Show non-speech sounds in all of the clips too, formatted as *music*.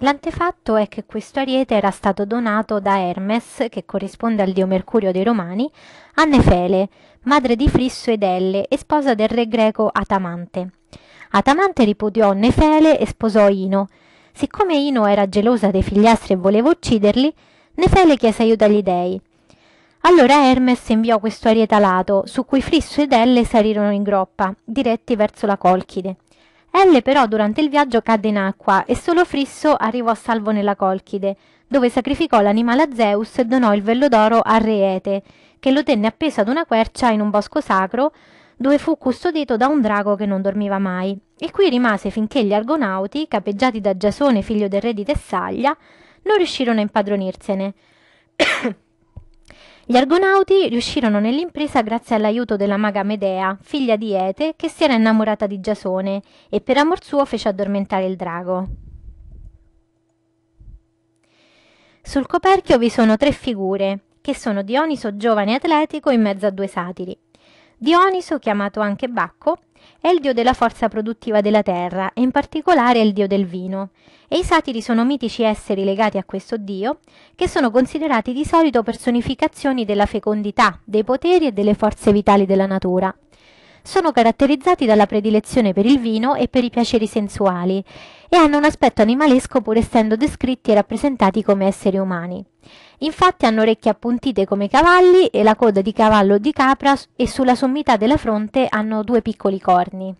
L'antefatto è che questo ariete era stato donato da Hermes, che corrisponde al dio Mercurio dei Romani, a Nefele, madre di Frisso ed Elle e sposa del re greco Atamante. Atamante ripudiò Nefele e sposò Ino. Siccome Ino era gelosa dei figliastri e voleva ucciderli, Nefele chiese aiuto agli dei. Allora Hermes inviò questo ariete alato, su cui Frisso ed Elle salirono in groppa, diretti verso la Colchide. Elle però durante il viaggio cadde in acqua e solo Frisso arrivò a salvo nella Colchide, dove sacrificò l'animale a Zeus e donò il vello d'oro a re Ete, che lo tenne appeso ad una quercia in un bosco sacro, dove fu custodito da un drago che non dormiva mai, e qui rimase finché gli argonauti, capeggiati da Giasone, figlio del re di Tessaglia, non riuscirono a impadronirsene. *coughs* Gli Argonauti riuscirono nell'impresa grazie all'aiuto della maga Medea, figlia di Ete, che si era innamorata di Giasone e per amor suo fece addormentare il drago. Sul coperchio vi sono tre figure, che sono Dioniso giovane e atletico in mezzo a due satiri. Dioniso, chiamato anche Bacco, è il dio della forza produttiva della terra e in particolare è il dio del vino. E i satiri sono mitici esseri legati a questo dio, che sono considerati di solito personificazioni della fecondità, dei poteri e delle forze vitali della natura sono caratterizzati dalla predilezione per il vino e per i piaceri sensuali e hanno un aspetto animalesco pur essendo descritti e rappresentati come esseri umani. Infatti hanno orecchie appuntite come i cavalli e la coda di cavallo o di capra e sulla sommità della fronte hanno due piccoli corni.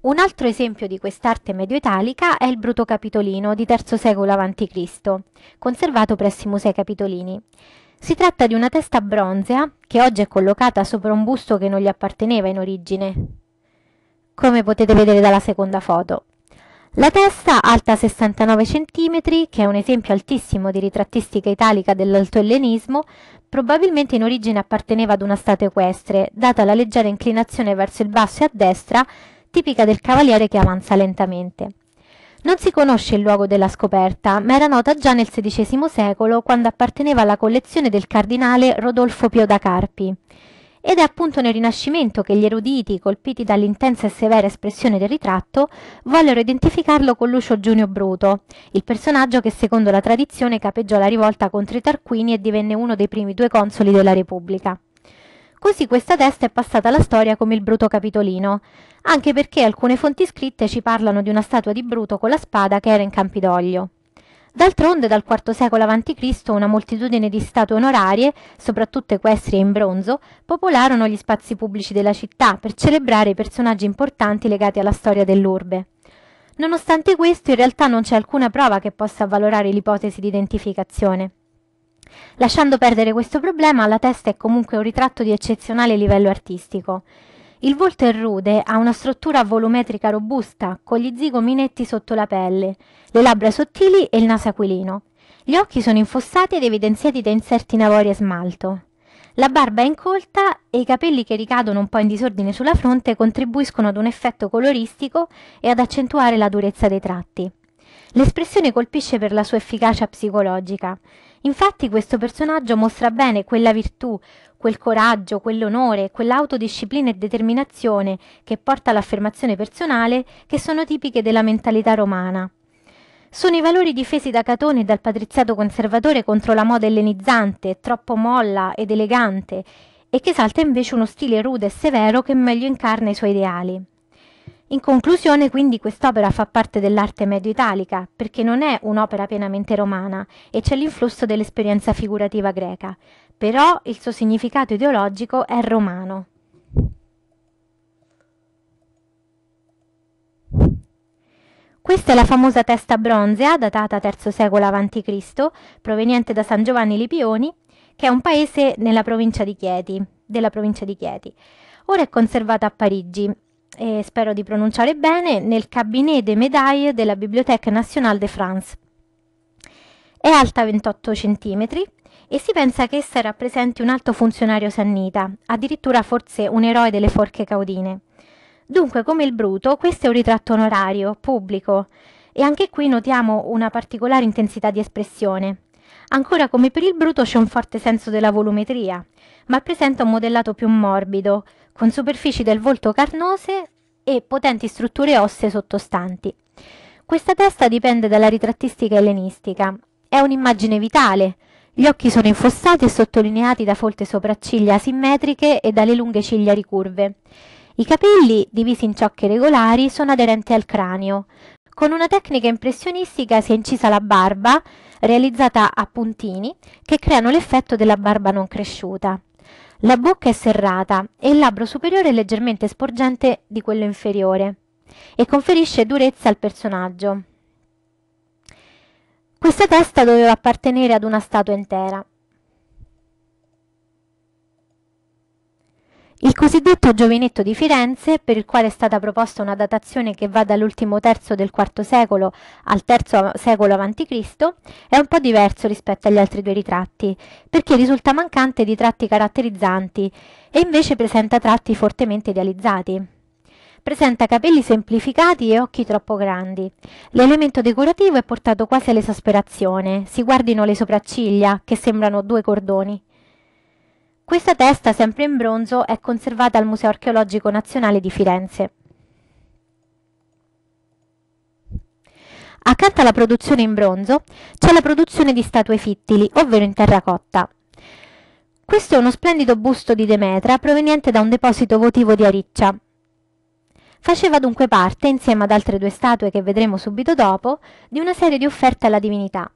Un altro esempio di quest'arte medioitalica è il Bruto Capitolino di III secolo a.C., conservato presso i Musei Capitolini. Si tratta di una testa bronzea che oggi è collocata sopra un busto che non gli apparteneva in origine, come potete vedere dalla seconda foto. La testa, alta 69 cm, che è un esempio altissimo di ritrattistica italica dell'alto ellenismo, probabilmente in origine apparteneva ad una stata equestre, data la leggera inclinazione verso il basso e a destra, tipica del cavaliere che avanza lentamente. Non si conosce il luogo della scoperta, ma era nota già nel XVI secolo quando apparteneva alla collezione del cardinale Rodolfo Pio da Carpi. Ed è appunto nel Rinascimento che gli eruditi, colpiti dall'intensa e severa espressione del ritratto, vollero identificarlo con Lucio Giunio Bruto, il personaggio che secondo la tradizione capeggiò la rivolta contro i Tarquini e divenne uno dei primi due consoli della Repubblica. Così questa testa è passata alla storia come il Bruto Capitolino, anche perché alcune fonti scritte ci parlano di una statua di Bruto con la spada che era in Campidoglio. D'altronde dal IV secolo a.C. una moltitudine di statue onorarie, soprattutto equestri e in bronzo, popolarono gli spazi pubblici della città per celebrare i personaggi importanti legati alla storia dell'urbe. Nonostante questo, in realtà non c'è alcuna prova che possa avvalorare l'ipotesi di identificazione. Lasciando perdere questo problema, la testa è comunque un ritratto di eccezionale livello artistico. Il volto è rude, ha una struttura volumetrica robusta, con gli zigomi netti sotto la pelle, le labbra sottili e il naso aquilino. Gli occhi sono infossati ed evidenziati da inserti in avorio e smalto. La barba è incolta e i capelli che ricadono un po' in disordine sulla fronte contribuiscono ad un effetto coloristico e ad accentuare la durezza dei tratti. L'espressione colpisce per la sua efficacia psicologica. Infatti questo personaggio mostra bene quella virtù, quel coraggio, quell'onore, quell'autodisciplina e determinazione che porta all'affermazione personale che sono tipiche della mentalità romana. Sono i valori difesi da Catone e dal patriziato conservatore contro la moda ellenizzante, troppo molla ed elegante, e che esalta invece uno stile rude e severo che meglio incarna i suoi ideali. In conclusione, quindi, quest'opera fa parte dell'arte medio-italica, perché non è un'opera pienamente romana e c'è l'influsso dell'esperienza figurativa greca, però il suo significato ideologico è romano. Questa è la famosa testa bronzea, datata III secolo a.C., proveniente da San Giovanni Lipioni, che è un paese nella provincia di Chieti, della provincia di Chieti. Ora è conservata a Parigi e spero di pronunciare bene, nel Cabinet des Médailles della Bibliothèque Nationale de France. È alta 28 cm e si pensa che essa rappresenti un alto funzionario sannita, addirittura forse un eroe delle forche caudine. Dunque, come il Bruto, questo è un ritratto onorario, pubblico, e anche qui notiamo una particolare intensità di espressione. Ancora come per il bruto c'è un forte senso della volumetria, ma presenta un modellato più morbido, con superfici del volto carnose e potenti strutture ossee sottostanti. Questa testa dipende dalla ritrattistica ellenistica. È un'immagine vitale. Gli occhi sono infossati e sottolineati da folte sopracciglia asimmetriche e dalle lunghe ciglia ricurve. I capelli, divisi in ciocche regolari, sono aderenti al cranio. Con una tecnica impressionistica si è incisa la barba, realizzata a puntini che creano l'effetto della barba non cresciuta. La bocca è serrata e il labbro superiore è leggermente sporgente di quello inferiore e conferisce durezza al personaggio. Questa testa doveva appartenere ad una statua intera, cosiddetto Giovinetto di Firenze, per il quale è stata proposta una datazione che va dall'ultimo terzo del IV secolo al III secolo a.C., è un po' diverso rispetto agli altri due ritratti, perché risulta mancante di tratti caratterizzanti e invece presenta tratti fortemente idealizzati. Presenta capelli semplificati e occhi troppo grandi. L'elemento decorativo è portato quasi all'esasperazione. Si guardino le sopracciglia, che sembrano due cordoni. Questa testa, sempre in bronzo, è conservata al Museo Archeologico Nazionale di Firenze. Accanto alla produzione in bronzo c'è la produzione di statue fittili, ovvero in terracotta. Questo è uno splendido busto di Demetra proveniente da un deposito votivo di Ariccia. Faceva dunque parte, insieme ad altre due statue che vedremo subito dopo, di una serie di offerte alla divinità.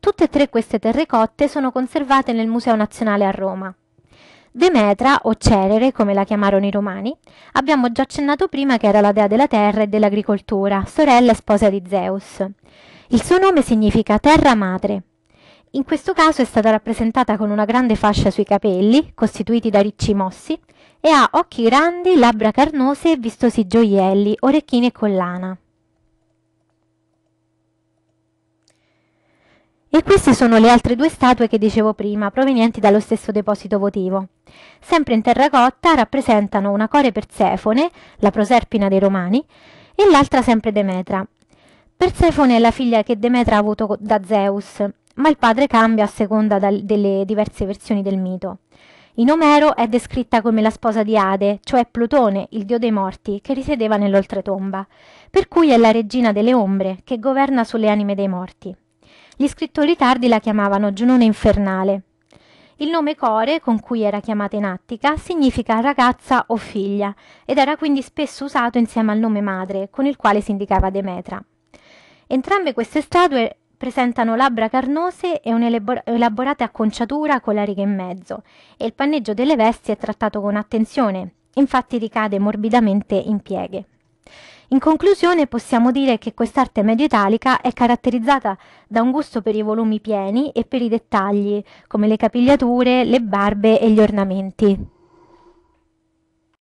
Tutte e tre queste terracotte sono conservate nel Museo Nazionale a Roma. Demetra, o Cerere come la chiamarono i romani, abbiamo già accennato prima che era la dea della terra e dell'agricoltura, sorella e sposa di Zeus. Il suo nome significa terra madre. In questo caso è stata rappresentata con una grande fascia sui capelli, costituiti da ricci mossi, e ha occhi grandi, labbra carnose e vistosi gioielli, orecchini e collana. E queste sono le altre due statue che dicevo prima, provenienti dallo stesso deposito votivo. Sempre in terracotta rappresentano una core Persefone, la proserpina dei Romani, e l'altra sempre Demetra. Persefone è la figlia che Demetra ha avuto da Zeus, ma il padre cambia a seconda dal, delle diverse versioni del mito. In Omero è descritta come la sposa di Ade, cioè Plutone, il dio dei morti, che risiedeva nell'oltretomba, per cui è la regina delle ombre, che governa sulle anime dei morti. Gli scrittori tardi la chiamavano Giunone infernale. Il nome Core, con cui era chiamata in Attica, significa ragazza o figlia ed era quindi spesso usato insieme al nome madre, con il quale si indicava Demetra. Entrambe queste statue presentano labbra carnose e un'elaborata acconciatura con la riga in mezzo e il panneggio delle vesti è trattato con attenzione, infatti ricade morbidamente in pieghe. In conclusione possiamo dire che quest'arte medio-italica è caratterizzata da un gusto per i volumi pieni e per i dettagli, come le capigliature, le barbe e gli ornamenti.